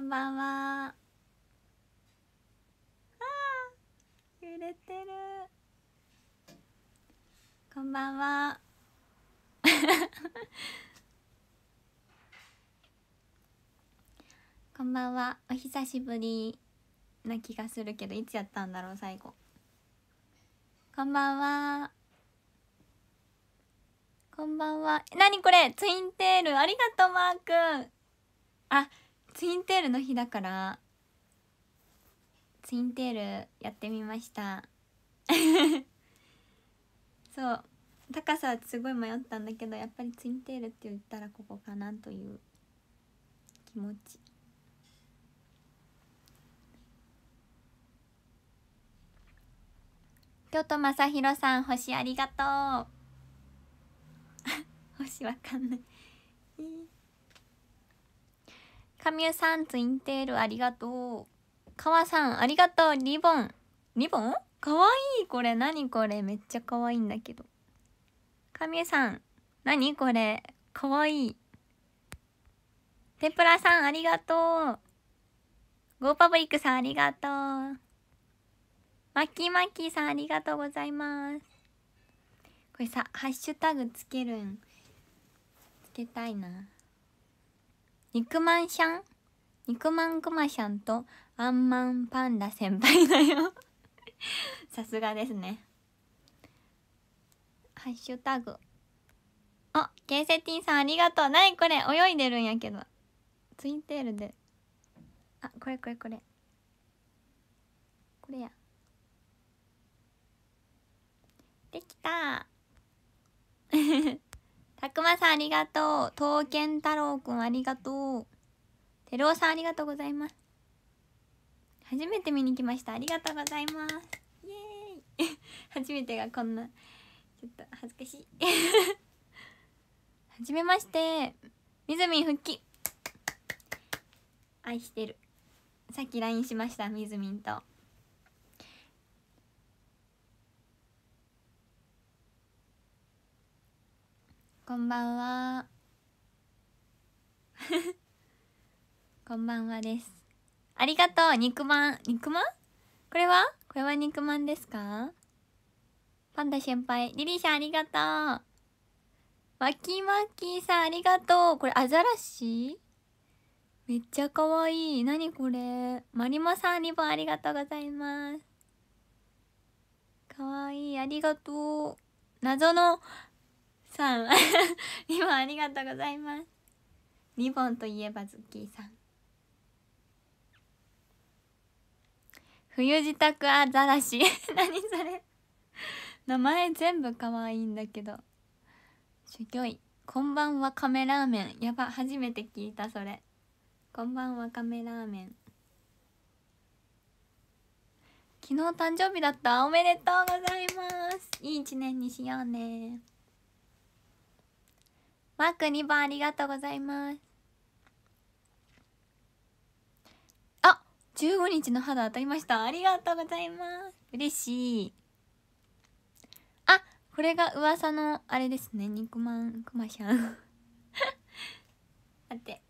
んばんはあ揺れてるこんばんはこんばんは お久しぶりな気がするけどいつやったんだろう最後こんばんはこんばんは何これツインテールありがとうマー君あツインテールの日だからツインテールやってみました そう高さはすごい迷ったんだけどやっぱりツインテールって言ったらここかなという気持ち京都正弘さん星ありがとう 星わかんない神谷さん、ツインテールありがとう。川さん、ありがとう。リボン。リボンかわいい。これ、なにこれ。めっちゃかわいいんだけど。神谷さん、なにこれ。かわいい。天ぷらさん、ありがとう。ゴーパブリックさん、ありがとう。マッキーマッキーさん、ありがとうございます。これさ、ハッシュタグつけるん。つけたいな。肉まんしゃん肉まんくましゃんとアンマンパンダ先輩だよ さすがですねハッシュタグあケンセティンさんありがとうない、これ泳いでるんやけどツインテールであこれこれこれこれやできたくまさんありがとう。刀剣太郎くんありがとう。てるおさんありがとうございます。初めて見に来ました。ありがとうございます。イエーイ 初めてがこんな、ちょっと恥ずかしいはじ めまして。みずみん復帰。愛してる。さっき LINE しました、みずみんと。こんばんはこんばんはですありがとう肉まん肉まんこれはこれは肉まんですかパンダ先輩リリーさんありがとうわきまきさんありがとうこれアザラシめっちゃかわいいにこれまりもさんリボンありがとうございますかわいいありがとう謎のさんリボンありがとうございますリボンといえばズッキーさん冬自宅アザラシ 何それ名前全部可愛いんだけどしょきいこんばんはカメラーメンやば初めて聞いたそれこんばんはカメラーメン昨日誕生日だったおめでとうございますいい一年にしようねマーク2番ありがとうございますあ15日の肌当たりましたありがとうございます嬉しいあこれが噂のあれですね肉まんくましゃん 待って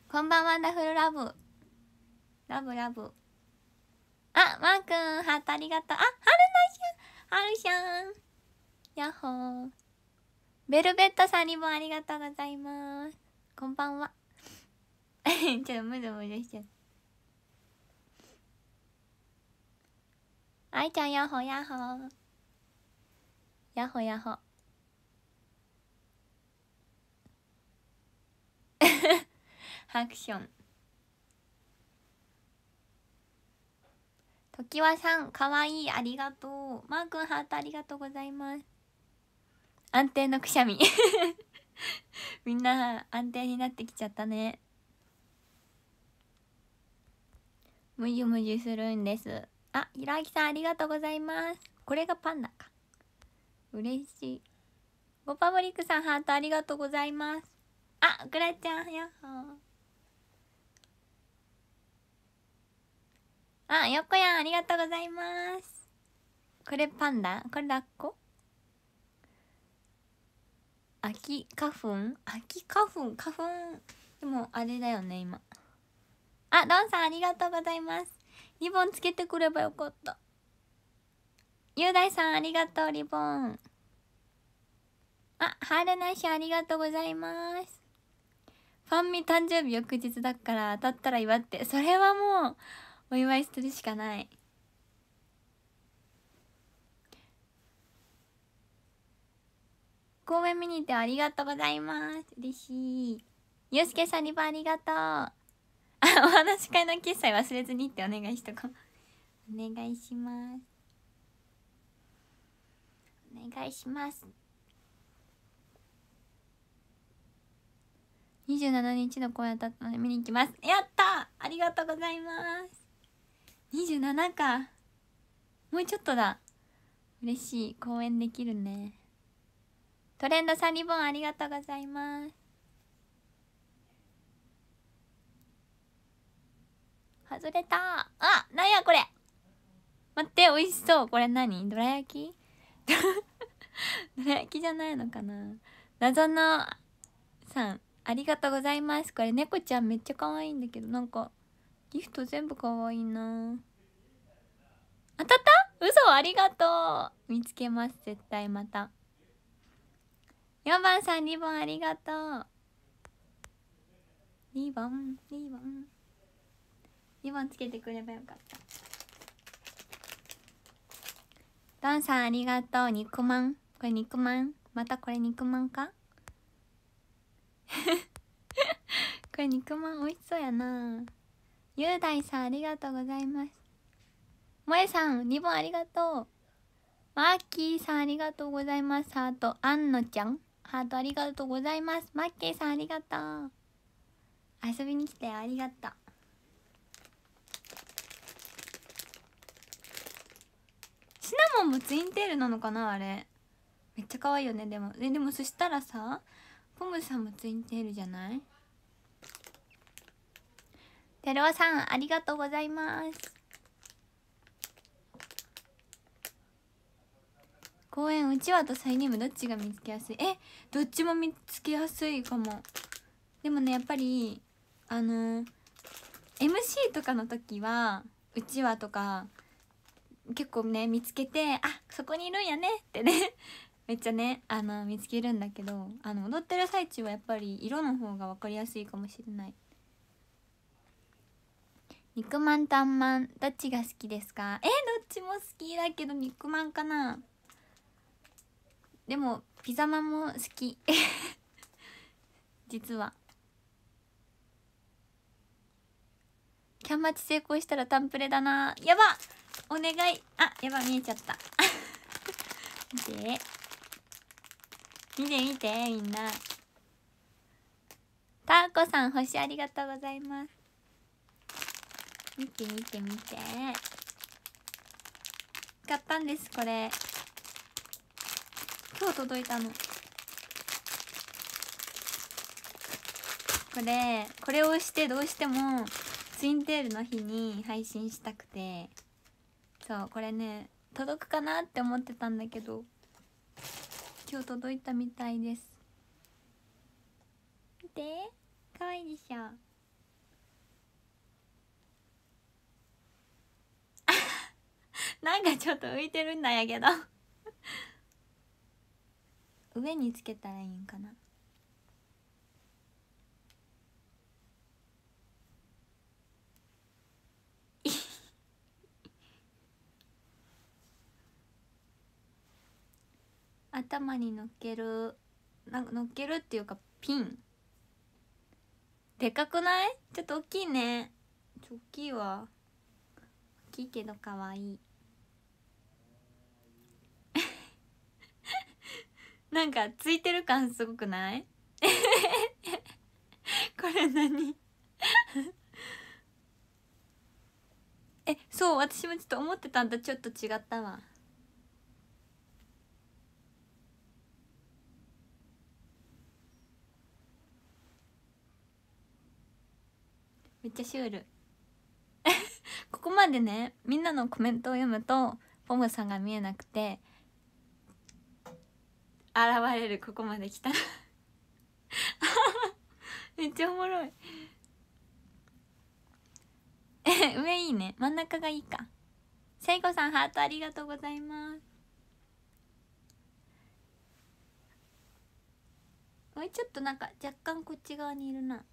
こんばんはダフルラブラブラブあ、マーくん、ハートありがとう。あ、はるなしゃん。はるしゃん。やっほー。ベルベットさんにもありがとうございます。こんばんは。ちょっとむずむずしちゃう。あいちゃん、やっほやっほー。やっほやっほ。ハクション。ときわさん、かわいい、ありがとう。マー君、ハートありがとうございます。安定のくしゃみ みんな、安定になってきちゃったね。むじゅむじゅするんです。あ、ひらきさん、ありがとうございます。これがパンダか。嬉しい。ゴパブリックさん、ハートありがとうございます。あ、グラちゃん、やっほー。あ、よっこやん、ありがとうございます。これパンダこれラッコ秋花粉秋花粉花粉でもあれだよね、今。あ、ロンさんありがとうございます。リボンつけてくればよかった。雄大さんありがとう、リボン。あ、ハールナイシありがとうございます。ファンミ誕生日翌日だから当たったら祝って。それはもう、お祝いするしかない公演見に行ってありがとうございます嬉しいゆうすけさんリバありがとうあお話し会の決済忘れずにってお願いしとこお願いしますお願いします27日の公演だったので見に行きますやったありがとうございます27かもうちょっとだ嬉しい公演できるねトレンドサリボンありがとうございます外れたあなんやこれ待って美味しそうこれ何どら焼きどら 焼きじゃないのかな謎のさんありがとうございますこれ猫ちゃんめっちゃ可愛いんだけどなんかギフト全部かわいいな当たった嘘ありがとう見つけます絶対また4番さん2番ありがとう2番2番2番つけてくればよかったダンさんありがとう肉まんこれ肉まんまたこれ肉まんか これ肉まん美味しそうやな雄大さんありがとうございます萌えさん2本ありがとうマッキーさんありがとうございますハートあんのちゃんハートありがとうございますマッキーさんありがとう遊びに来てありがとうシナモンもツインテールなのかなあれめっちゃ可愛いよねでもででもそしたらさポムさんもツインテールじゃないテロさんありがとうございます公園うちわとサイネームどっちが見つけやすいえどっちも見つけやすいかもでもねやっぱりあのー、MC とかの時はうちわとか結構ね見つけてあそこにいるんやねってね めっちゃねあの見つけるんだけどあの踊ってる最中はやっぱり色の方が分かりやすいかもしれない肉まんたんまんどっちが好きですかえどっちも好きだけど肉まんかなでもピザまんも好き 実はキャンマチ成功したらタンプレだなやばお願いあやば見えちゃった 見て見て見てみんなたーこさん星ありがとうございます見て見て見て買ったんですこれ今日届いたのこれこれをしてどうしてもツインテールの日に配信したくてそうこれね届くかなって思ってたんだけど今日届いたみたいです見てわいいでしょなんかちょっと浮いてるんだやけど 上につけたらいいんかな 頭にのっけるなんのっけるっていうかピンでかくないちょっと大きいねちょっと大きいわ大きいけどかわいいなんかついてる感すごくない これ何 えそう私もちょっと思ってたんだちょっと違ったわめっちゃシュール ここまでねみんなのコメントを読むとポムさんが見えなくて現れるここまで来た めっちゃおもろいえ上いいね真ん中がいいか聖子さんハートありがとうございますおいちょっとなんか若干こっち側にいるな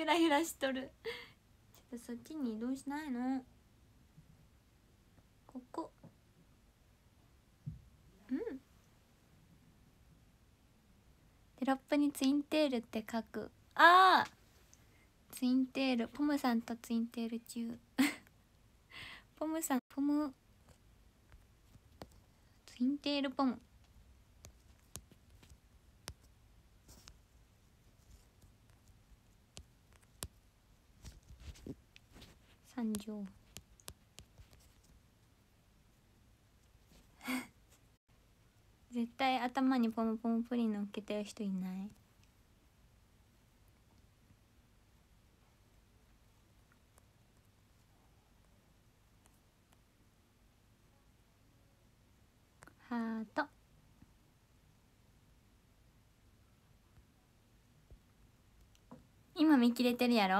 ゆらゆらしとるちょっとそっちに移動しないのここうんテロップにツインテールって書くああツインテールポムさんとツインテール中 ポムさんポムツインテールポム三条 絶対頭にポンポンプリンのっけてる人いないハート今見切れてるやろ